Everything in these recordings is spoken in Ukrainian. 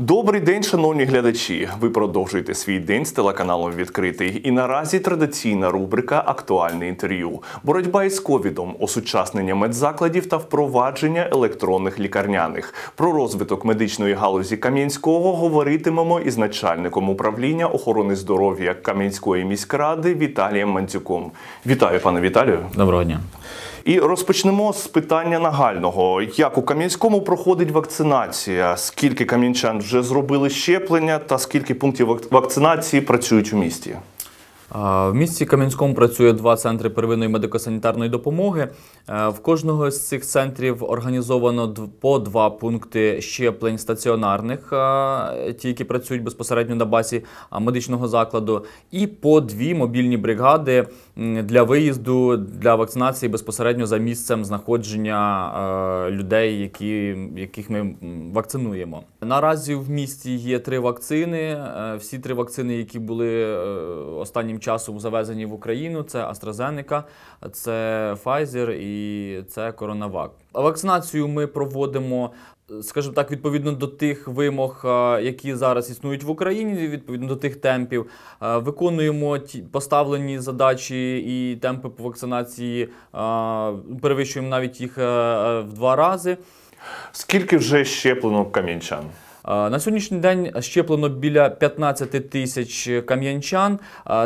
Добрий день, шановні глядачі. Ви продовжуєте свій день з телеканалом відкритий. І наразі традиційна рубрика Актуальне інтерв'ю, боротьба із ковідом, осучаснення медзакладів та впровадження електронних лікарняних. Про розвиток медичної галузі Кам'янського говоритимемо із начальником управління охорони здоров'я Кам'янської міськради Віталієм Мандзюком. Вітаю, пане Віталію. Доброго дня. І розпочнемо з питання нагального: як у Кам'янському проходить вакцинація? Скільки кам'янчан вже зробили щеплення, та скільки пунктів вакцинації працюють у місті? В місті Кам'янському працює два центри первинної медико-санітарної допомоги. Е, в кожного з цих центрів організовано по два пункти щеплень стаціонарних, е, ті, які працюють безпосередньо на базі медичного закладу, і по дві мобільні бригади для виїзду для вакцинації безпосередньо за місцем знаходження е, людей, які, яких ми вакцинуємо. Наразі в місті є три вакцини. Всі три вакцини, які були останнім часом завезені в Україну: це AstraZeneca, це Pfizer і це CoronaVac. Вакцинацію ми проводимо. Скажімо так, відповідно до тих вимог, е, які зараз існують в Україні, відповідно до тих темпів, е, виконуємо ті поставлені задачі і темпи по вакцинації е, перевищуємо навіть їх в два рази. Скільки вже щеплено камінчан? На сьогоднішній день щеплено біля 15 тисяч кам'янчан.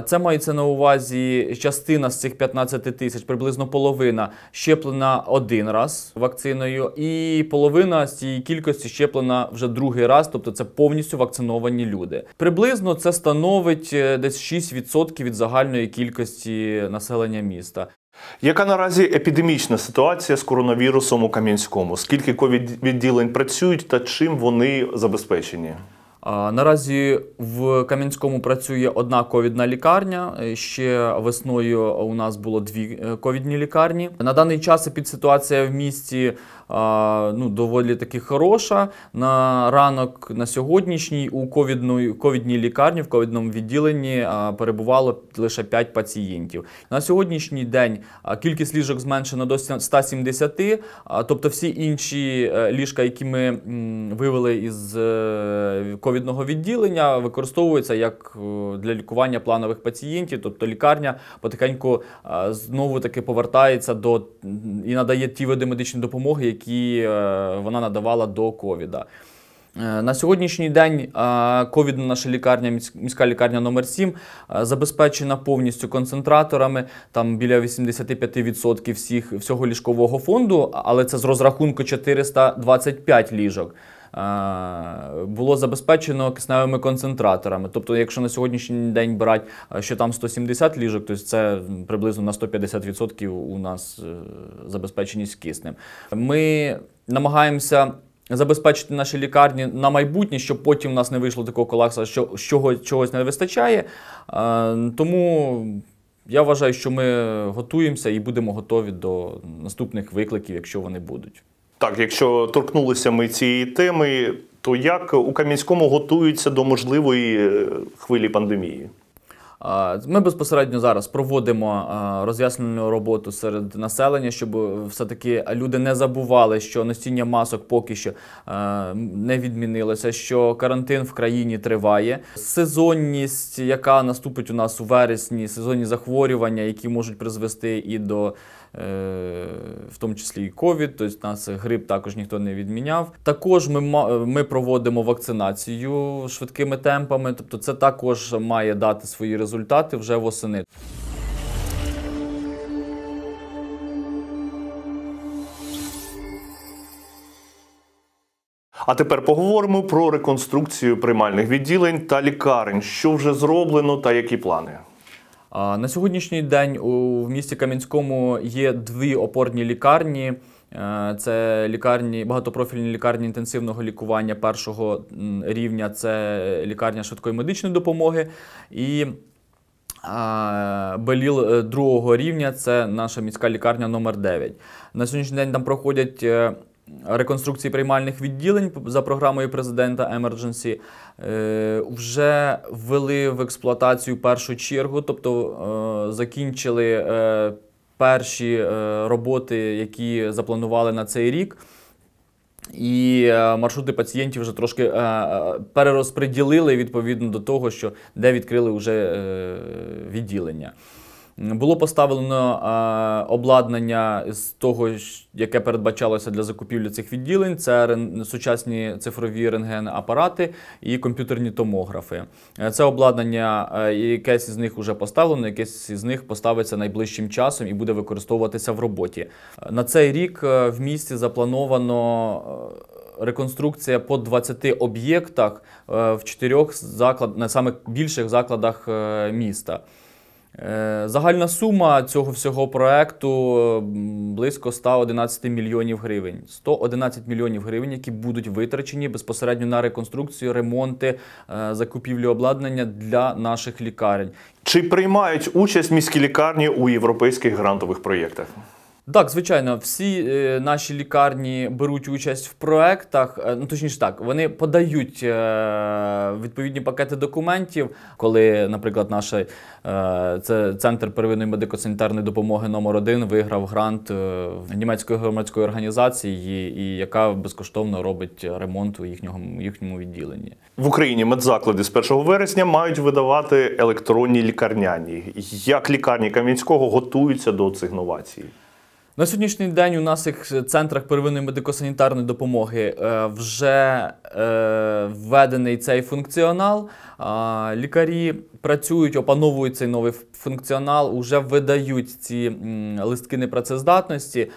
Це мається на увазі частина з цих 15 тисяч, приблизно половина щеплена один раз вакциною, і половина з цієї кількості щеплена вже другий раз, тобто це повністю вакциновані люди. Приблизно це становить е, десь 6% від загальної кількості населення міста. Яка наразі епідемічна ситуація з коронавірусом у Кам'янському? Скільки ковід відділень працюють та чим вони забезпечені? Наразі в Кам'янському працює одна ковідна лікарня. Е, ще весною у нас було дві е, ковідні лікарні. На даний час епідситуація в місті ну, доволі таки хороша. На ранок на сьогоднішній у ковідній лікарні в ковідному відділенні перебувало лише 5 пацієнтів. На сьогоднішній день кількість ліжок зменшена до 170, тобто всі інші е, ліжка, які ми вивели із е, ковідного відділення, використовуються як е, для лікування планових пацієнтів, тобто лікарня потихеньку знову таки повертається до і надає ті види медичної допомоги, які які е, вона надавала до ковіда. Е, на сьогоднішній день е, ковідна наша лікарня, міська лікарня номер 7 забезпечена повністю концентраторами, там біля 85% всіх всього ліжкового фонду, але це з розрахунку 425 ліжок. Е, було забезпечено кисневими концентраторами. Тобто, якщо на сьогоднішній день брати, е, що там 170 ліжок, то це приблизно на 150% у нас е, забезпеченість киснем. Ми намагаємося. Забезпечити наші лікарні на майбутнє, щоб потім у нас не вийшло такого колакса. що чого, чогось не вистачає. Тому я вважаю, що ми готуємося і будемо готові до наступних викликів, якщо вони будуть. Так, якщо торкнулися ми цієї теми, то як у Кам'янському готуються до можливої е, хвилі пандемії? Ми безпосередньо зараз проводимо роз'яснену роботу серед населення, щоб все таки люди не забували, що носіння масок поки що не відмінилося, що карантин в країні триває. Сезонність, яка наступить у нас у вересні, сезонні захворювання, які можуть призвести і до Е, в тому числі і ковід, тобто нас грип також ніхто не відміняв. Також ми е, ми проводимо вакцинацію швидкими темпами, тобто це також має дати свої результати вже восени. А тепер поговоримо про реконструкцію приймальних відділень та лікарень, що вже зроблено та які плани. На сьогоднішній день у в місті Кам'янському є дві опорні лікарні. Е, це лікарні, багатопрофільні лікарні інтенсивного лікування першого рівня, це лікарня швидкої медичної допомоги. І Беліл е, другого рівня це наша міська лікарня номер 9 На сьогоднішній день там проходять е, реконструкції приймальних відділень за програмою президента Emergency е, вже ввели в експлуатацію першу чергу, тобто е, закінчили е, перші роботи, які запланували на цей рік. І маршрути пацієнтів вже трошки перерозподілили відповідно до того, що де відкрили вже відділення. Було поставлено обладнання з того, яке передбачалося для закупівлі цих відділень. Це сучасні цифрові рентген-апарати і комп'ютерні томографи. Е, це обладнання, е, якесь із них вже поставлено, якесь із них поставиться найближчим часом і буде використовуватися в роботі. Е, на цей рік в місті заплановано. Реконструкція по 20 об'єктах в чотирьох закладах на саме більших закладах міста. Е, загальна сума цього всього проекту е, близько 111 мільйонів гривень. 111 мільйонів гривень, які будуть витрачені безпосередньо на реконструкцію, ремонти, е, закупівлю обладнання для наших лікарень. Чи приймають участь міські лікарні у європейських грантових проєктах? Так, звичайно, всі е, наші лікарні беруть участь в проектах. Е, ну точніше так, вони подають е, відповідні пакети документів. Коли, наприклад, наш е, це центр первинної медико-санітарної допомоги номер 1 виграв грант е, німецької громадської організації, і, яка безкоштовно робить ремонт у їхньому їхньому відділенні в Україні. Медзаклади з 1 вересня мають видавати електронні лікарняні. Як лікарні Кам'янського готуються до цих новацій? На сьогоднішній день у наших центрах первинної медико-санітарної допомоги е, вже е, введений цей функціонал. Лікарі працюють, опановують цей новий функціонал, вже видають ці листки непрацездатності.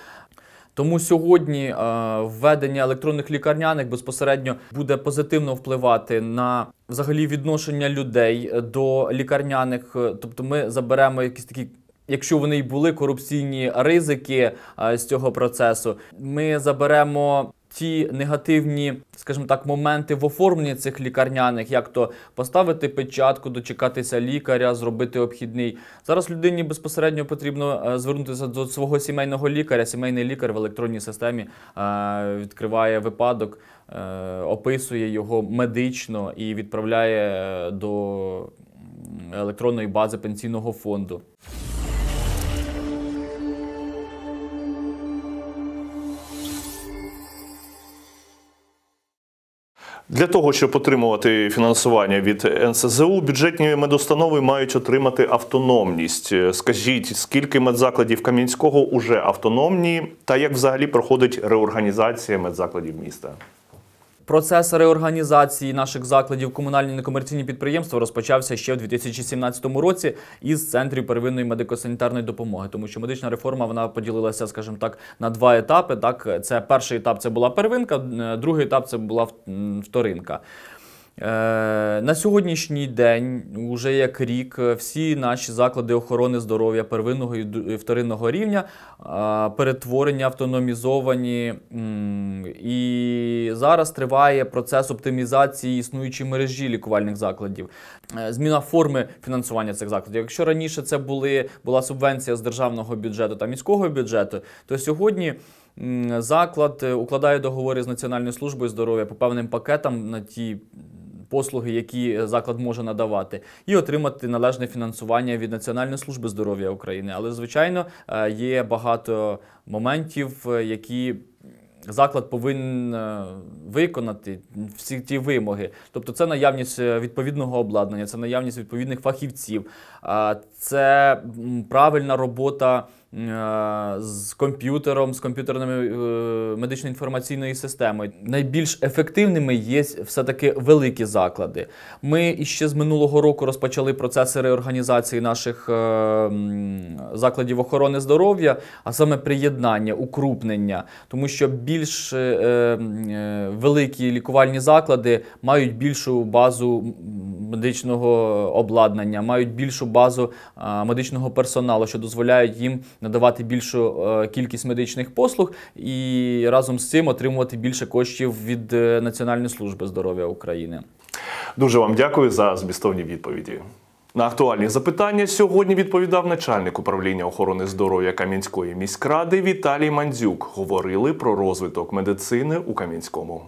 Тому сьогодні е, введення електронних лікарняних безпосередньо буде позитивно впливати на взагалі відношення людей до лікарняних, тобто ми заберемо якісь такі якщо вони й були корупційні ризики е, з цього процесу, ми заберемо. Ті негативні, скажімо так, моменти в оформленні цих лікарняних, як то поставити печатку, дочекатися лікаря, зробити обхідний. Зараз людині безпосередньо потрібно е, звернутися до свого сімейного лікаря. Сімейний лікар в електронній системі е, відкриває випадок, описує його медично і відправляє до електронної бази пенсійного фонду. Для того, щоб отримувати фінансування від НСЗУ, бюджетні медустанови мають отримати автономність. Скажіть, скільки медзакладів Кам'янського вже автономні, та як взагалі проходить реорганізація медзакладів міста? Процес реорганізації наших закладів комунальні некомерційні підприємства розпочався ще в 2017 році із центрів первинної медико-санітарної допомоги, тому що медична реформа вона поділилася, скажімо так, на два етапи. Так, це перший етап це була первинка, е, другий етап це була вторинка. Е, на сьогоднішній день, уже як рік, всі наші заклади охорони здоров'я первинного і вторинного рівня е, перетворені, автономізовані, і зараз триває процес оптимізації існуючої мережі лікувальних закладів, е, зміна форми фінансування цих закладів. Якщо раніше це були, була субвенція з державного бюджету та міського бюджету, то сьогодні. Заклад укладає договори з Національною службою здоров'я по певним пакетам на ті послуги, які е, заклад може надавати, і отримати належне фінансування від Національної служби здоров'я України. Але, звичайно, е, є багато моментів, е, які Заклад повинен виконати всі ті вимоги, тобто це наявність відповідного обладнання, це наявність відповідних фахівців, це правильна робота Е, з комп'ютером, з комп'ютерною е, медично-інформаційною системою. Найбільш ефективними є все-таки великі заклади. Ми іще з минулого року розпочали процеси реорганізації наших е, закладів охорони здоров'я, а саме приєднання, укрупнення, тому що більш великі лікувальні заклади мають більшу базу медичного обладнання, мають більшу базу медичного персоналу, що дозволяють їм надавати більшу е, кількість медичних послуг і разом з цим отримувати більше коштів від е, Національної служби здоров'я України. Дуже вам дякую за змістовні відповіді. На актуальні запитання сьогодні відповідав начальник управління охорони здоров'я Кам'янської міськради Віталій Мандзюк. Говорили про розвиток медицини у Кам'янському.